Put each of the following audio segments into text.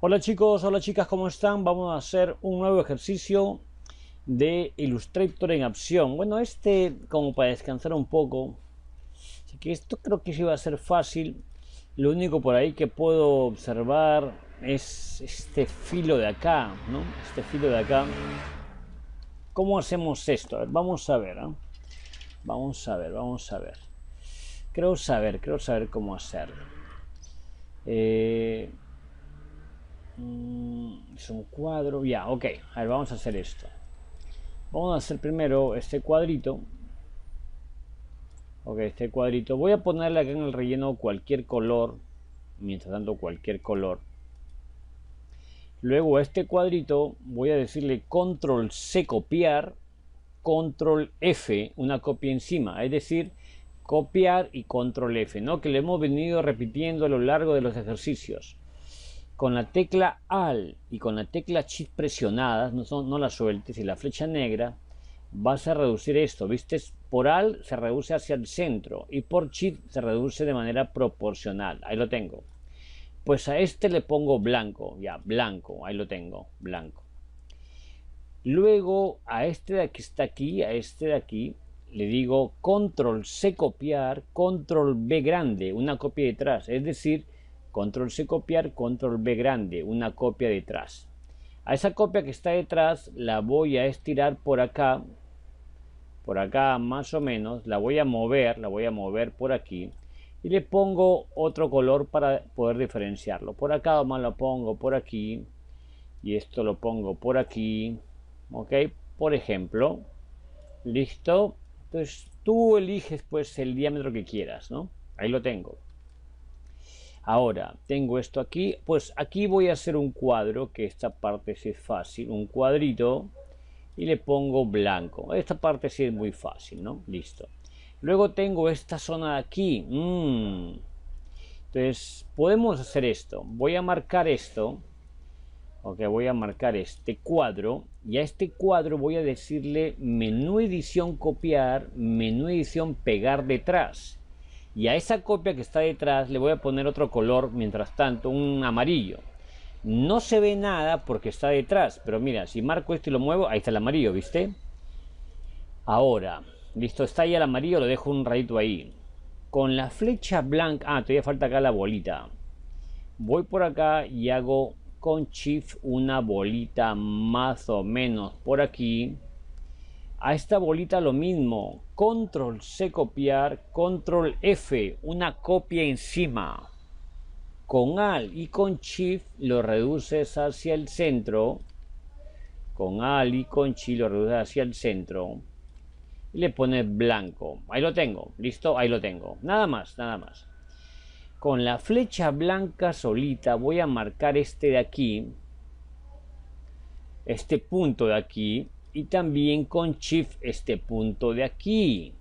Hola chicos, hola chicas, ¿cómo están? Vamos a hacer un nuevo ejercicio de Illustrator en acción. Bueno, este como para descansar un poco. Así que esto creo que sí va a ser fácil. Lo único por ahí que puedo observar es este filo de acá, ¿no? Este filo de acá. ¿Cómo hacemos esto? vamos a ver, ¿eh? Vamos a ver, vamos a ver. Creo saber, creo saber cómo hacerlo. Eh Mm, es un cuadro. Ya, ok. A ver, vamos a hacer esto. Vamos a hacer primero este cuadrito. Ok, este cuadrito. Voy a ponerle acá en el relleno cualquier color. Mientras tanto, cualquier color. Luego este cuadrito voy a decirle control C copiar, control F, una copia encima. Es decir, copiar y control F, ¿no? Que le hemos venido repitiendo a lo largo de los ejercicios con la tecla AL y con la tecla Shift presionadas, no, la sueltes, y la flecha negra, vas a reducir esto, ¿viste? Por AL se reduce hacia el centro y por Shift se reduce de manera proporcional. Ahí lo tengo. Pues a este le pongo blanco, ya, blanco, ahí lo tengo, blanco. Luego a este de aquí está aquí, a este de aquí, le digo control C copiar, control B grande, una copia detrás, es decir, Control C copiar, Control B grande, una copia detrás. A esa copia que está detrás la voy a estirar por acá, por acá más o menos, la voy a mover, la voy a mover por aquí y le pongo otro color para poder diferenciarlo. Por acá más lo pongo por aquí y esto lo pongo por aquí, ok, por ejemplo, listo. Entonces tú eliges pues el diámetro que quieras, ¿no? Ahí lo tengo. Ahora, tengo esto aquí, pues aquí voy a hacer un cuadro, que esta parte sí es fácil, un cuadrito, y le pongo blanco. Esta parte sí es muy fácil, ¿no? Listo. Luego tengo esta zona de aquí. Mm. Entonces, podemos hacer esto. Voy a marcar esto. Ok, voy a marcar este cuadro. Y a este cuadro voy a decirle menú edición copiar, menú edición pegar detrás y a esa copia que está detrás le voy a poner otro color mientras tanto un amarillo no se ve nada porque está detrás pero mira si marco esto y lo muevo ahí está el amarillo viste ahora listo está ahí el amarillo lo dejo un ratito ahí con la flecha blanca ah todavía falta acá la bolita voy por acá y hago con shift una bolita más o menos por aquí a esta bolita lo mismo, control C copiar, control F, una copia encima. Con AL y con SHIFT lo reduces hacia el centro. Con AL y con SHIFT lo reduces hacia el centro. Y le pones blanco. Ahí lo tengo, listo, ahí lo tengo. Nada más, nada más. Con la flecha blanca solita voy a marcar este de aquí. Este punto de aquí y también con shift este punto de aquí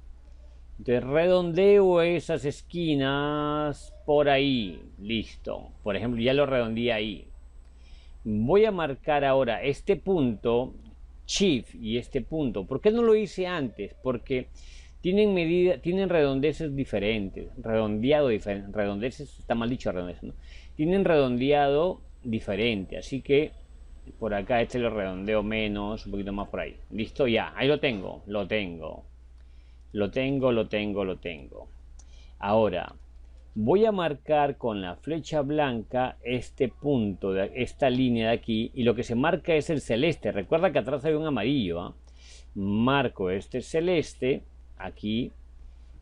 entonces redondeo esas esquinas por ahí listo por ejemplo ya lo redondeé ahí voy a marcar ahora este punto shift y este punto ¿por qué no lo hice antes? porque tienen medida, tienen redondeces diferentes, redondeado diferente, redondeces, está mal dicho redondeces, tienen redondeado diferente, así que por acá este lo redondeo menos, un poquito más por ahí. Listo, ya, ahí lo tengo, lo tengo. Lo tengo, lo tengo, lo tengo. Ahora, voy a marcar con la flecha blanca este punto, de esta línea de aquí, y lo que se marca es el celeste. Recuerda que atrás hay un amarillo. ¿ah? Marco este celeste, aquí.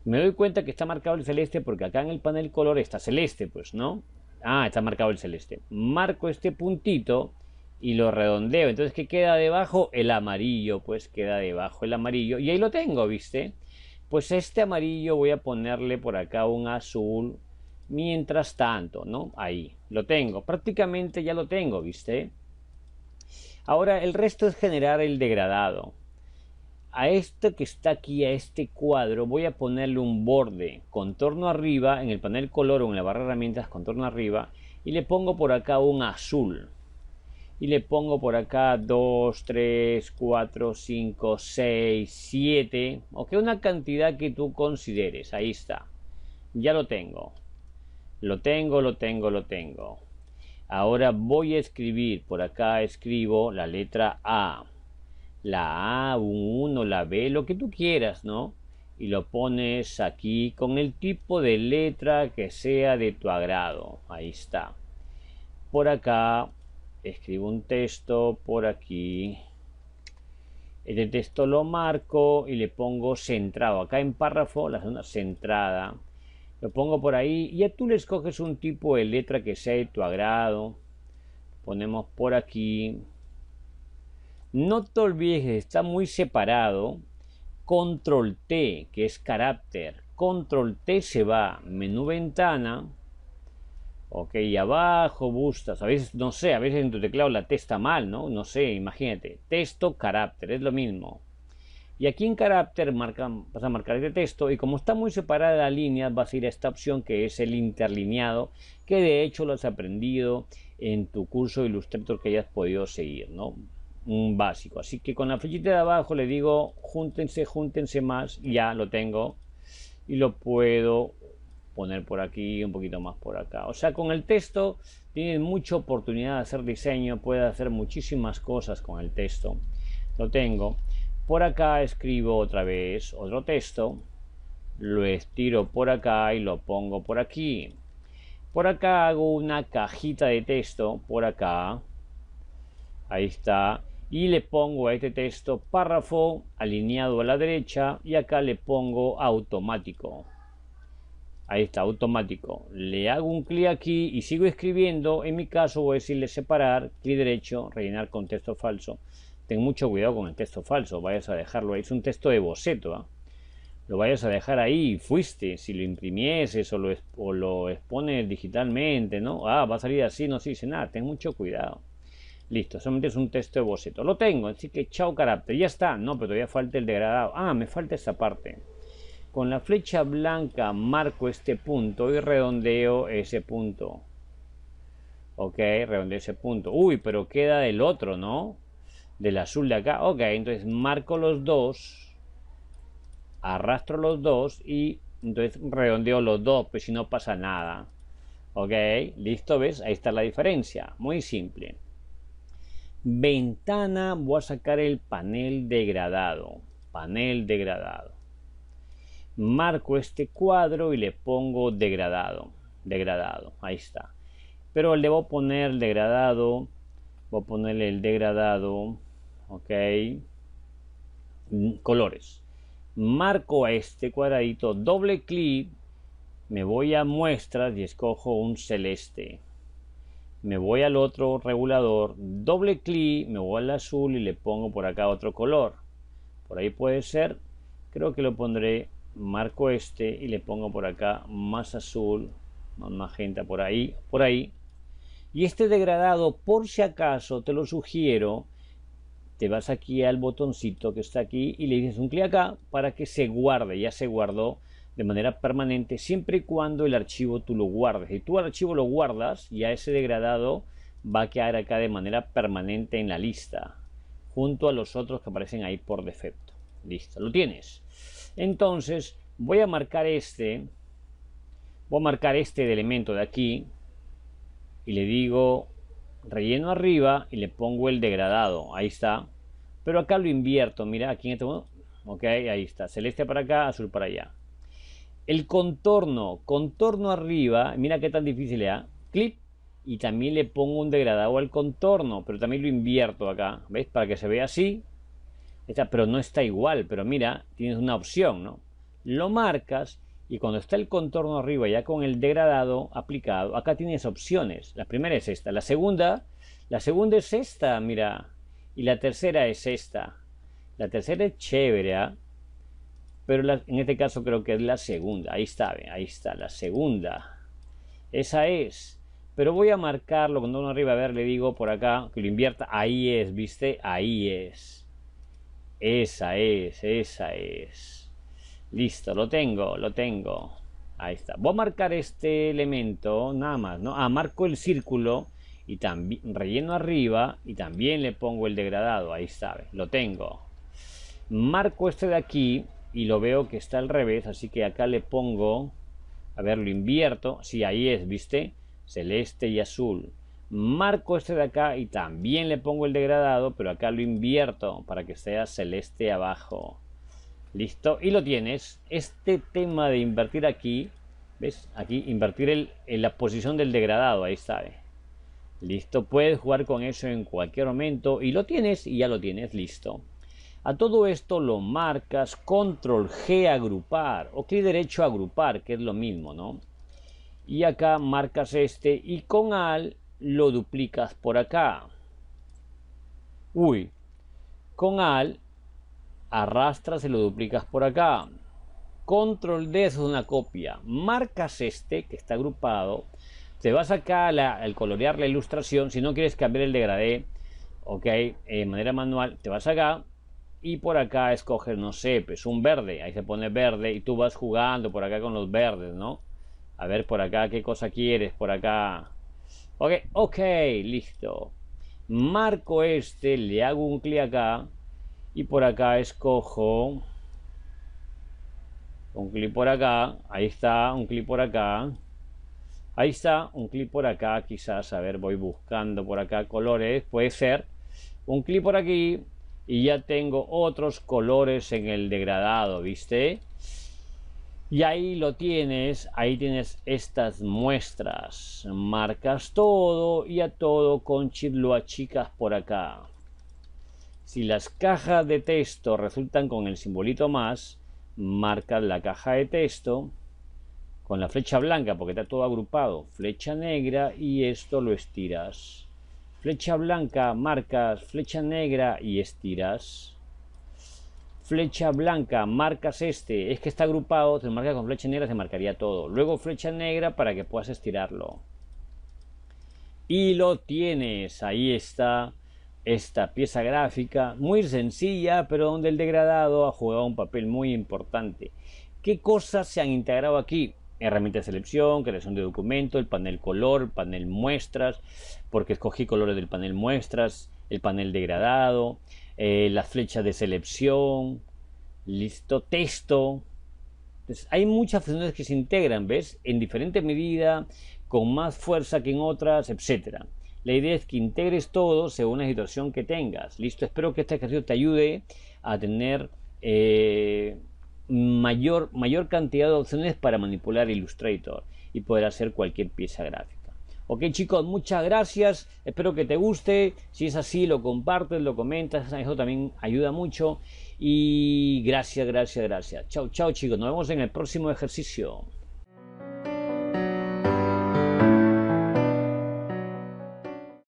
Me doy cuenta que está marcado el celeste porque acá en el panel color está celeste, pues, ¿no? Ah, está marcado el celeste. Marco este puntito y lo redondeo. Entonces, ¿qué queda debajo? El amarillo, pues queda debajo el amarillo. Y ahí lo tengo, ¿viste? Pues este amarillo voy a ponerle por acá un azul. Mientras tanto, ¿no? Ahí, lo tengo. Prácticamente ya lo tengo, ¿viste? Ahora, el resto es generar el degradado. A esto que está aquí, a este cuadro, voy a ponerle un borde. Contorno arriba, en el panel color o en la barra herramientas, contorno arriba. Y le pongo por acá un azul y le pongo por acá 2, 3, 4, 5, 6, 7, que una cantidad que tú consideres, ahí está, ya lo tengo, lo tengo, lo tengo, lo tengo. Ahora voy a escribir, por acá escribo la letra A, la A, un 1, la B, lo que tú quieras, ¿no? Y lo pones aquí con el tipo de letra que sea de tu agrado, ahí está. Por acá escribo un texto por aquí el texto lo marco y le pongo centrado acá en párrafo la zona centrada lo pongo por ahí y ya tú le escoges un tipo de letra que sea de tu agrado ponemos por aquí no te olvides está muy separado control T que es carácter control T se va menú ventana Ok, abajo, bustas. A veces, no sé, a veces en tu teclado la testa mal, ¿no? No sé, imagínate. Texto, carácter, es lo mismo. Y aquí en carácter marca, vas a marcar este texto y como está muy separada la línea, vas a ir a esta opción que es el interlineado, que de hecho lo has aprendido en tu curso de Illustrator que hayas podido seguir, ¿no? Un básico. Así que con la flechita de abajo le digo, júntense, júntense más, ya lo tengo y lo puedo poner por aquí, un poquito más por acá. O sea, con el texto tienen mucha oportunidad de hacer diseño, puede hacer muchísimas cosas con el texto. Lo tengo. Por acá escribo otra vez otro texto, lo estiro por acá y lo pongo por aquí. Por acá hago una cajita de texto, por acá. Ahí está. Y le pongo a este texto párrafo alineado a la derecha y acá le pongo automático. Ahí está, automático. Le hago un clic aquí y sigo escribiendo. En mi caso voy a decirle separar, clic derecho, rellenar con texto falso. Ten mucho cuidado con el texto falso, vayas a dejarlo ahí. Es un texto de boceto, ¿ah? Lo vayas a dejar ahí, fuiste. Si lo imprimieses o lo, o expones digitalmente, ¿no? Ah, va a salir así, no se dice nada. Ten mucho cuidado. Listo, solamente es un texto de boceto. Lo tengo, así que chao carácter. Ya está. No, pero todavía falta el degradado. Ah, me falta esa parte. Con la flecha blanca marco este punto y redondeo ese punto. Ok, redondeo ese punto. Uy, pero queda del otro, ¿no? Del azul de acá. Ok, entonces marco los dos. Arrastro los dos y entonces redondeo los dos, pues si no pasa nada. Ok, listo, ¿ves? Ahí está la diferencia. Muy simple. Ventana, voy a sacar el panel degradado. Panel degradado marco este cuadro y le pongo degradado degradado ahí está pero le voy a poner degradado voy a ponerle el degradado ok mm, colores marco a este cuadradito doble clic me voy a muestras y escojo un celeste me voy al otro regulador doble clic me voy al azul y le pongo por acá otro color por ahí puede ser creo que lo pondré marco este y le pongo por acá más azul, más magenta por ahí, por ahí. Y este degradado, por si acaso, te lo sugiero, te vas aquí al botoncito que está aquí y le dices un clic acá para que se guarde, ya se guardó de manera permanente siempre y cuando el archivo tú lo guardes. Si tu archivo lo guardas, ya ese degradado va a quedar acá de manera permanente en la lista, junto a los otros que aparecen ahí por defecto. Listo, lo tienes. Entonces voy a marcar este, voy a marcar este elemento de aquí y le digo relleno arriba y le pongo el degradado, ahí está. Pero acá lo invierto, mira, aquí en este modo, ok, ahí está, celeste para acá, azul para allá. El contorno, contorno arriba, mira qué tan difícil es. ¿eh? da, y también le pongo un degradado al contorno, pero también lo invierto acá, ¿veis? Para que se vea así pero no está igual, pero mira, tienes una opción, ¿no? Lo marcas y cuando está el contorno arriba ya con el degradado aplicado, acá tienes opciones. La primera es esta, la segunda, la segunda es esta, mira, y la tercera es esta. La tercera es chévere, ¿ah? pero en este caso creo que es la segunda. Ahí está, ahí está, la segunda. Esa es. Pero voy a marcarlo cuando uno arriba, a ver, le digo por acá que lo invierta. Ahí es, ¿viste? Ahí es. Esa es, esa es. Listo, lo tengo, lo tengo. Ahí está. Voy a marcar este elemento nada más, ¿no? Ah, marco el círculo y también relleno arriba y también le pongo el degradado. Ahí está, lo tengo. Marco este de aquí y lo veo que está al revés, así que acá le pongo, a ver, lo invierto. Sí, ahí es, ¿viste? Celeste y azul marco este de acá y también le pongo el degradado, pero acá lo invierto para que sea celeste abajo. Listo, y lo tienes. Este tema de invertir aquí, ¿ves? Aquí invertir en la posición del degradado, ahí está. Listo, puedes jugar con eso en cualquier momento y lo tienes y ya lo tienes listo. A todo esto lo marcas control G agrupar o clic derecho agrupar, que es lo mismo, ¿no? Y acá marcas este y con AL lo duplicas por acá. Uy, con al arrastras y lo duplicas por acá. Control D es una copia. Marcas este que está agrupado. Te vas acá al colorear la ilustración. Si no quieres cambiar el degradé, ok, eh, de manera manual, te vas acá y por acá escoges, no sé, pues un verde. Ahí se pone verde y tú vas jugando por acá con los verdes, ¿no? A ver por acá qué cosa quieres, por acá Ok, ok, listo. Marco este, le hago un clic acá y por acá escojo un clic por acá, ahí está, un clic por acá, ahí está, un clic por acá, quizás, a ver, voy buscando por acá colores, puede ser, un clic por aquí y ya tengo otros colores en el degradado, ¿viste? Y ahí lo tienes, ahí tienes estas muestras. Marcas todo y a todo con chirlo a chicas por acá. Si las cajas de texto resultan con el simbolito más, marcas la caja de texto con la flecha blanca porque está todo agrupado. Flecha negra y esto lo estiras. Flecha blanca, marcas, flecha negra y estiras flecha blanca, marcas este, es que está agrupado, te marcas con flecha negra, se marcaría todo. Luego flecha negra para que puedas estirarlo. Y lo tienes, ahí está esta pieza gráfica, muy sencilla, pero donde el degradado ha jugado un papel muy importante. ¿Qué cosas se han integrado aquí? Herramienta de selección, creación de documento, el panel color, panel muestras, porque escogí colores del panel muestras, el panel degradado, eh, las flechas de selección, listo texto. hay muchas funciones que se integran, ¿ves? En diferentes medida, con más fuerza que en otras, etcétera. La idea es que integres todo según la situación que tengas. Listo, espero que este ejercicio te ayude a tener eh, mayor, mayor cantidad de opciones para manipular Illustrator y poder hacer cualquier pieza gráfica. Ok chicos, muchas gracias, espero que te guste, si es así lo compartes, lo comentas, eso también ayuda mucho y gracias, gracias, gracias. Chao, chao chicos, nos vemos en el próximo ejercicio.